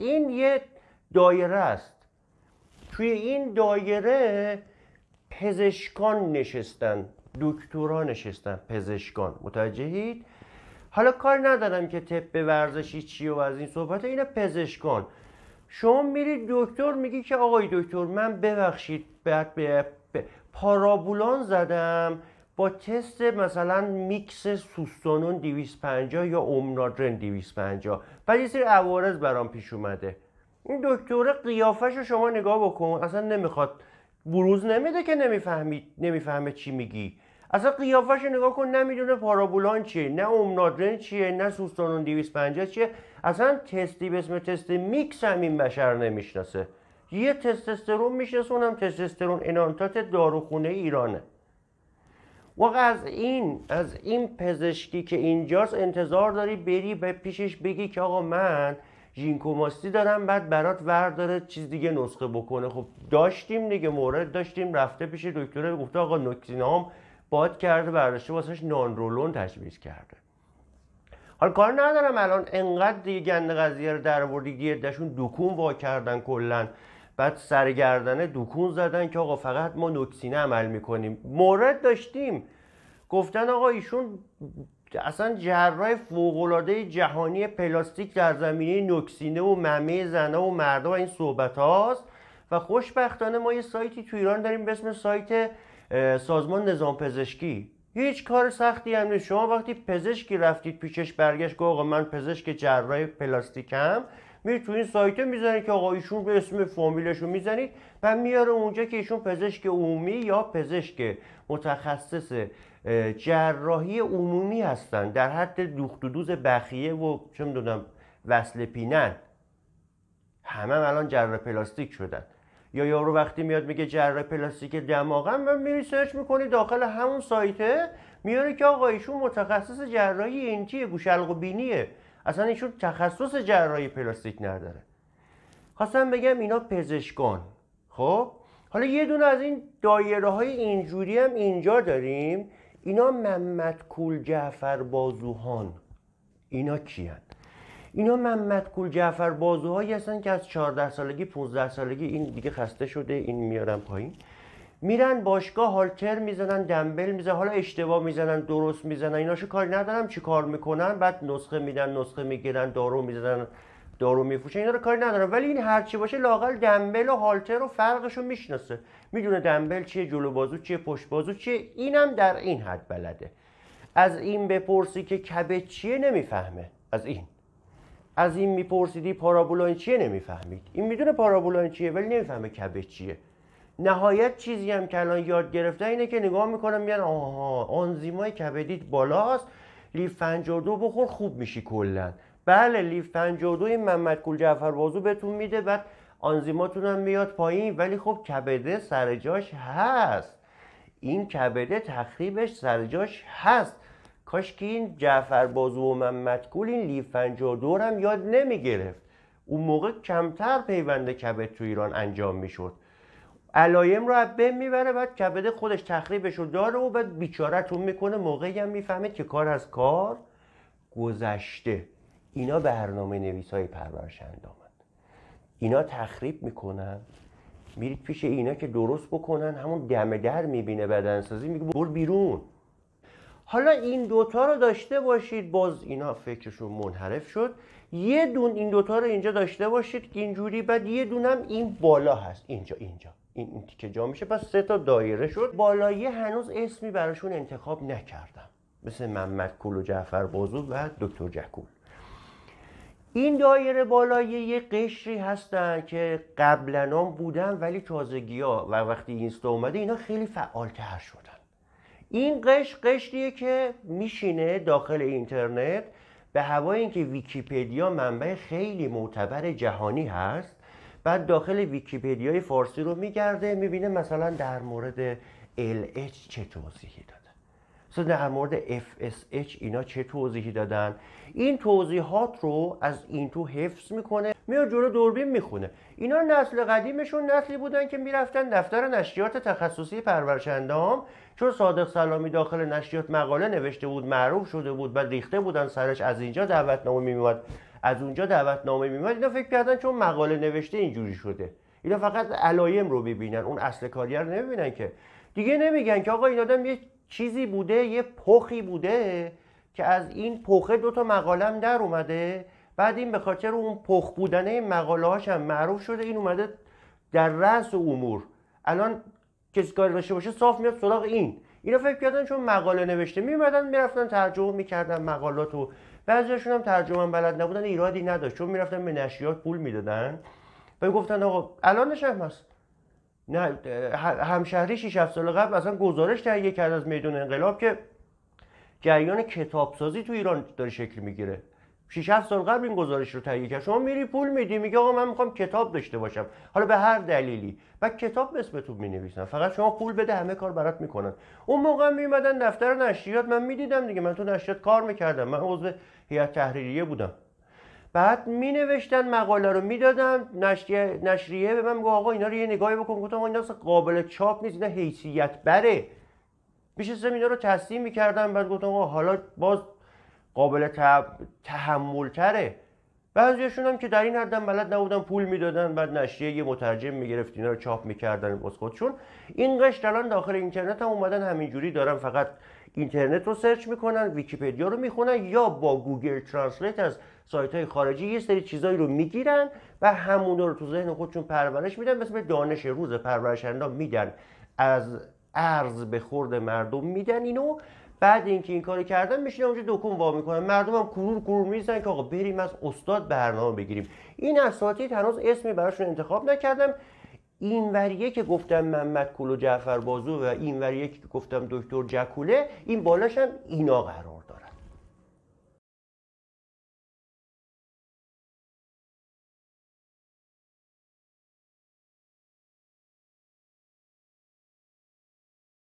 این یه دایره است توی این دایره پزشکان نشستن دکتورا نشستن پزشکان متوجهید حالا کار ندارم که طب ورزشی چی و از این صحبت اینا پزشکان شما میرید دکتر میگی که آقای دکتر من ببخشید بعد به پارابولان زدم با تست مثلا میکس سوستانون 250 یا اومنادرن 250 بعد یه سری عوارض برام پیش اومده این دکتر قیافش رو شما نگاه بکن اصلا نمیخواد بروز نمیده که نمیفهمی نمیفهمه چی میگی اصلا قیافش رو نگاه کن نمیدونه پارابولان چیه نه اومنادرن چیه نه سوستانون 250 چیه اصلا تستی به اسم تست میکس هم این بشر نمیشناسه یه تستسترون میشناسه اونم تستسترون انانتات داروخونه ایرانه واقعا از این از این پزشکی که اینجاست انتظار داری بری به پیشش بگی که آقا من جینکوماستی دارم بعد برات ورداره چیز دیگه نسخه بکنه خب داشتیم دیگه مورد داشتیم رفته پیش دکتر گفته آقا نوکسینام باد کرده برداشته واسش نانرولون تجویز کرده حالا کار ندارم الان انقدر دیگه گند قضیه رو در آوردی دکون وا کردن کلا بعد سرگردنه دکون زدن که آقا فقط ما نکسینه عمل میکنیم مورد داشتیم گفتن آقا ایشون اصلا جراح فوقالعاده جهانی پلاستیک در زمینه نکسینه و ممه زنه و مرد و این صحبت هاست و خوشبختانه ما یه سایتی تو ایران داریم به اسم سایت سازمان نظام پزشکی هیچ کار سختی هم نیست شما وقتی پزشکی رفتید پیشش برگشت گفت آقا من پزشک جراح پلاستیکم میرید تو این سایت میزنید که آقا ایشون به اسم فامیلشو میزنید و میاره اونجا که ایشون پزشک عمومی یا پزشک متخصص جراحی عمومی هستن در حد دوخت و دوز بخیه و چه میدونم وصل پینن همه الان جراح پلاستیک شدن یا یارو وقتی میاد میگه جراح پلاستیک دماغم من میری سرچ میکنی داخل همون سایته میاره که آقا ایشون متخصص جراحی اینجیه گوشلق و بینیه اصلا ایشون تخصص جراحی پلاستیک نداره خواستم بگم اینا پزشکان خب حالا یه دونه از این دایره های اینجوری هم اینجا داریم اینا محمد کول جعفر بازوهان اینا کیان اینا محمد کول جعفر بازوهایی هستن که از 14 سالگی 15 سالگی این دیگه خسته شده این میارم پایین میرن باشگاه هالتر میزنن دنبل میزنن حالا اشتباه میزنن درست میزنن ایناشو کار ندارم چی کار میکنن بعد نسخه میدن نسخه میگیرن دارو میزنن دارو میفروشن اینا رو کاری ندارم ولی این هرچی باشه لاقل دنبل و هالتر رو فرقشون میشناسه میدونه دنبل چیه جلو بازو چیه پشت بازو چیه اینم در این حد بلده از این بپرسی که کبه چیه نمیفهمه از این از این میپرسیدی پارابولا چیه نمیفهمید این میدونه پارابولا چیه ولی نمیفهمه کبه چیه نهایت چیزی هم که الان یاد گرفته اینه که نگاه میکنم میگن آها آنزیمای کبدیت بالاست لیف 52 بخور خوب میشی کلا بله لیف 52 محمد کول جعفر بازو بهتون میده بعد آنزیماتون هم میاد پایین ولی خب کبده سر جاش هست این کبده تخریبش سر جاش هست کاش که این جعفر بازو و محمد کول این لیف 52 هم یاد نمیگرفت اون موقع کمتر پیوند کبد تو ایران انجام میشد علایم رو از بین میبره بعد کبد خودش تخریبش رو داره و بعد بیچارتون میکنه موقعی هم میفهمه که کار از کار گذشته اینا برنامه نویس های پرورش اینا تخریب میکنن میرید پیش اینا که درست بکنن همون دم در میبینه بدنسازی میگه برو بیرون حالا این دوتا رو داشته باشید باز اینا فکرشون منحرف شد یه دون این دوتا رو اینجا داشته باشید اینجوری بعد یه دونم این بالا هست اینجا اینجا این, تیکه جا میشه پس سه تا دایره شد بالایی هنوز اسمی براشون انتخاب نکردم مثل محمد کول و جعفر بازو و دکتر جکول این دایره بالایی یه قشری هستن که قبلا بودن ولی تازگی ها و وقتی اینستا اومده اینا خیلی فعالتر شدن این قش قشریه که میشینه داخل اینترنت به هوای اینکه ویکیپدیا منبع خیلی معتبر جهانی هست بعد داخل ویکیپدیای فارسی رو میگرده میبینه مثلا در مورد LH چه توضیحی داره مثلا در مورد FSH اینا چه توضیحی دادن این توضیحات رو از این تو حفظ میکنه میاد جلو دوربین میخونه اینا نسل قدیمشون نسلی بودن که میرفتن دفتر نشریات تخصصی پرورشندام چون صادق سلامی داخل نشریات مقاله نوشته بود معروف شده بود و ریخته بودن سرش از اینجا دعوتنامه میومد از اونجا دعوتنامه میومد اینا فکر کردن چون مقاله نوشته اینجوری شده اینا فقط علایم رو ببینن اون اصل کاریر نمیبینن که دیگه نمیگن که آقا این چیزی بوده یه پخی بوده که از این پخه دوتا هم در اومده بعد این به خاطر اون پخ بودنه مقاله هم معروف شده این اومده در رأس امور الان کسی کاری داشته باشه صاف میاد سراغ این اینا فکر کردن چون مقاله نوشته میمدن میرفتن ترجمه میکردن مقالاتو بعضیشون هم ترجمه بلد نبودن ایرادی نداشت چون میرفتن به نشریات پول میدادن و گفتن آقا الان هم هست نه همشهری 6 سال قبل اصلا گزارش تهیه کرد از میدون انقلاب که جریان کتابسازی تو ایران داره شکل میگیره 6 7 سال قبل این گزارش رو تهیه کرد شما میری پول میدی میگه آقا من میخوام کتاب داشته باشم حالا به هر دلیلی و کتاب به تو مینویسن فقط شما پول بده همه کار برات میکنن اون موقع میمدن دفتر نشریات من میدیدم دیگه من تو نشریات کار میکردم من عضو هیئت تحریریه بودم بعد می نوشتن مقاله رو میدادم نشریه, نشریه به من میگه آقا اینا رو یه نگاهی بکن گفتم اینا قابل چاپ نیست اینا حیثیت بره میشستم اینا رو تصدیم میکردم بعد گفتم آقا حالا باز قابل تحمل تره بعضیشون هم که در این حدم بلد نبودن پول میدادن بعد نشریه یه مترجم میگرفت اینا رو چاپ میکردن باز خودشون این قشت الان داخل اینترنت هم اومدن همینجوری دارم فقط اینترنت رو سرچ میکنن ویکیپدیا رو میخونن یا با گوگل ترنسلیت از سایت های خارجی یه سری چیزایی رو میگیرن و همون رو تو ذهن خودشون پرورش میدن مثل دانش روز پرورشنده میدن از ارز به خورد مردم میدن اینو بعد اینکه این کاری کردن میشین اونجا دکون وا میکنن مردم هم کرور کرور میزنن که آقا بریم از استاد برنامه بگیریم این اساتید هنوز اسمی براشون انتخاب نکردم این وریه که گفتم محمد کلو جعفر بازو و این وریه که گفتم دکتر جکوله این بالاشم هم اینا قرار دارن